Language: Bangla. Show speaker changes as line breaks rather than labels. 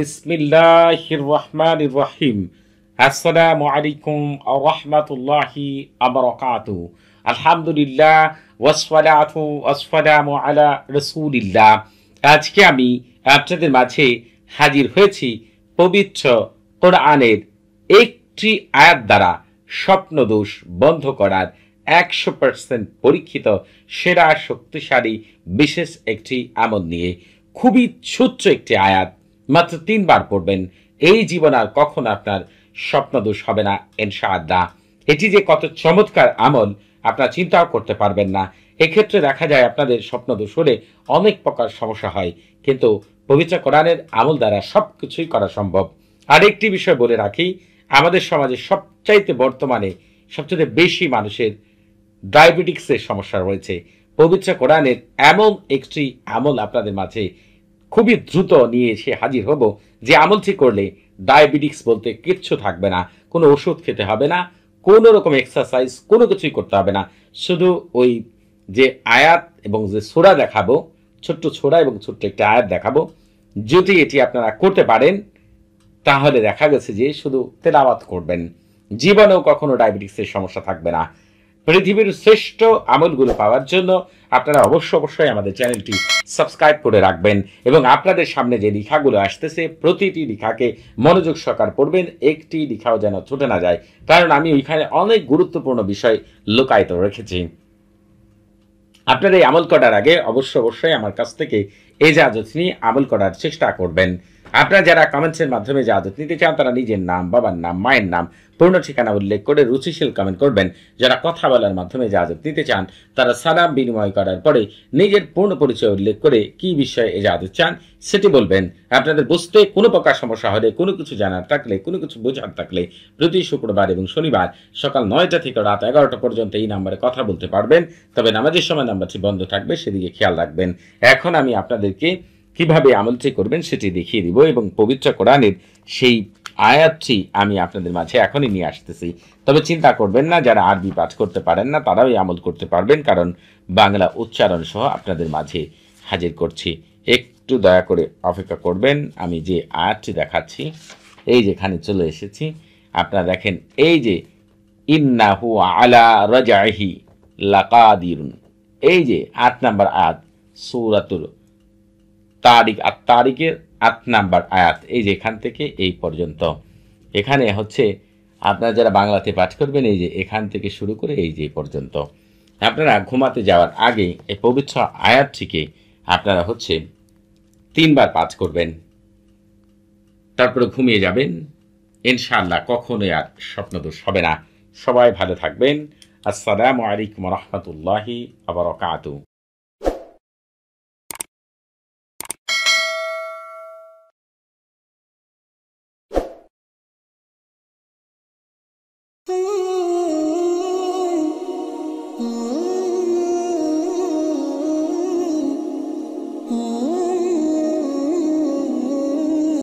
বিসমিল্লাহির রহিম আসসালামু আলাইকুম আ রহমাতুল্লাহি আলহামদুলিল্লাহ আলা রসুলিল্লাহ আজকে আমি আপনাদের মাঝে হাজির হয়েছি পবিত্র কোরআনের একটি আয়াত দ্বারা স্বপ্নদোষ বন্ধ করার একশো পার্সেন্ট পরীক্ষিত সেরা শক্তিশালী বিশেষ একটি আমল নিয়ে খুবই ছোট্ট একটি আয়াত মাত্র তিনবার পড়বেন এই জীবন আর কখন আপনার স্বপ্নদোষ হবে না আড্ডা এটি যে কত চমৎকার আমল আপনার চিন্তাও করতে পারবেন না এক্ষেত্রে দেখা যায় আপনাদের স্বপ্নদোষ হলে অনেক প্রকার সমস্যা হয় কিন্তু পবিত্র কোরআনের আমল দ্বারা সব কিছুই করা সম্ভব আরেকটি বিষয় বলে রাখি আমাদের সমাজে সবচাইতে বর্তমানে সবচেয়ে বেশি মানুষের ডায়াবেটিক্সের সমস্যা রয়েছে পবিত্র কোরআনের এমন একটি আমল আপনাদের মাঝে খুবই দ্রুত নিয়ে এসে হাজির হব যে আমলটি করলে ডায়াবেটিক্স বলতে কিচ্ছু থাকবে না কোনো ওষুধ খেতে হবে না কোনো রকম এক্সারসাইজ কোনো কিছুই করতে হবে না শুধু ওই যে আয়াত এবং যে ছোড়া দেখাবো ছোট্ট ছোড়া এবং ছোট্ট একটা আয়াত দেখাবো যদি এটি আপনারা করতে পারেন তাহলে দেখা গেছে যে শুধু তেলাবাত করবেন জীবনেও কখনো ডায়াবেটিক্সের সমস্যা থাকবে না পৃথিবীর শ্রেষ্ঠ আমলগুলো পাওয়ার জন্য আপনারা অবশ্য অবশ্যই আমাদের চ্যানেলটি সাবস্ক্রাইব করে রাখবেন এবং আপনাদের সামনে যে লেখাগুলো আসতেছে প্রতিটি লেখাকে মনোযোগ সহকার পড়বেন একটি লেখাও যেন ছুটে না যায় কারণ আমি ওইখানে অনেক গুরুত্বপূর্ণ বিষয় লুকায়িত রেখেছি আপনারা এই আমল করার আগে অবশ্য অবশ্যই আমার কাছ থেকে এজাজত নিয়ে আমল করার চেষ্টা করবেন আপনারা যারা কমেন্টসের মাধ্যমে জাদত নিতে চান তারা নিজের নাম বাবার নাম মায়ের নাম পূর্ণ ঠিকানা উল্লেখ করে রুচিশীল কমেন্ট করবেন যারা কথা বলার মাধ্যমে জাজত নিতে চান তারা সালাম বিনিময় করার পরে নিজের পূর্ণ পরিচয় উল্লেখ করে কি বিষয়ে এজাজত চান সেটি বলবেন আপনাদের বুঝতে কোনো প্রকার সমস্যা হলে কোনো কিছু জানার থাকলে কোনো কিছু বোঝার থাকলে প্রতি শুক্রবার এবং শনিবার সকাল নয়টা থেকে রাত এগারোটা পর্যন্ত এই নাম্বারে কথা বলতে পারবেন তবে নামাজের সময় নাম্বারটি বন্ধ থাকবে সেদিকে খেয়াল রাখবেন এখন আমি আপনাদেরকে কিভাবে আমলটি করবেন সেটি দেখিয়ে দিব এবং পবিত্র কোরআনের সেই আয়াতটি আমি আপনাদের মাঝে এখনই নিয়ে আসতেছি তবে চিন্তা করবেন না যারা আরবি পাঠ করতে পারেন না তারাও এই আমল করতে পারবেন কারণ বাংলা উচ্চারণ সহ আপনাদের মাঝে হাজির করছি একটু দয়া করে অপেক্ষা করবেন আমি যে আয়াতটি দেখাচ্ছি এই যেখানে চলে এসেছি আপনারা দেখেন এই যে ইন্নাহু আলা রাজাহি লাকাদিরুন এই যে আট নাম্বার আয়াত সৌরাতুল তারিখ আর তারিখের আট নাম্বার আয়াত এই যে এখান থেকে এই পর্যন্ত এখানে হচ্ছে আপনারা যারা বাংলাতে পাঠ করবেন এই যে এখান থেকে শুরু করে এই যে পর্যন্ত আপনারা ঘুমাতে যাওয়ার আগে এই পবিত্র আয়াতটিকে আপনারা হচ্ছে তিনবার পাঠ করবেন তারপরে ঘুমিয়ে যাবেন ইনশাআল্লাহ কখনোই আর স্বপ্নদোষ হবে না সবাই ভালো থাকবেন আসসালামু আলাইকুম রহমতুল্লাহি আবার